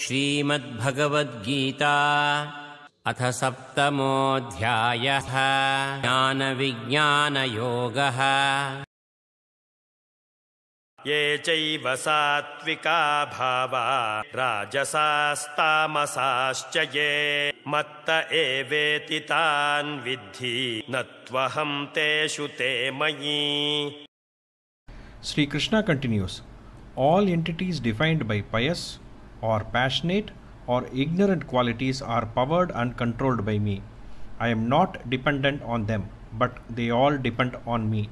श्रीमद्भगवद्गीता अथ सप्तमोऽध्यायः ज्ञानविज्ञानयोगः ये चैव सात्त्विका भावा राजसास्तामसाश्च ये मत्त एवेति तान् विद्धि न त्वहं तेषु ते मयि Shrikrishna continues all entities defend by pious or passionate or ignorant qualities are powered and controlled by me. I am not dependent on them, but they all depend on me.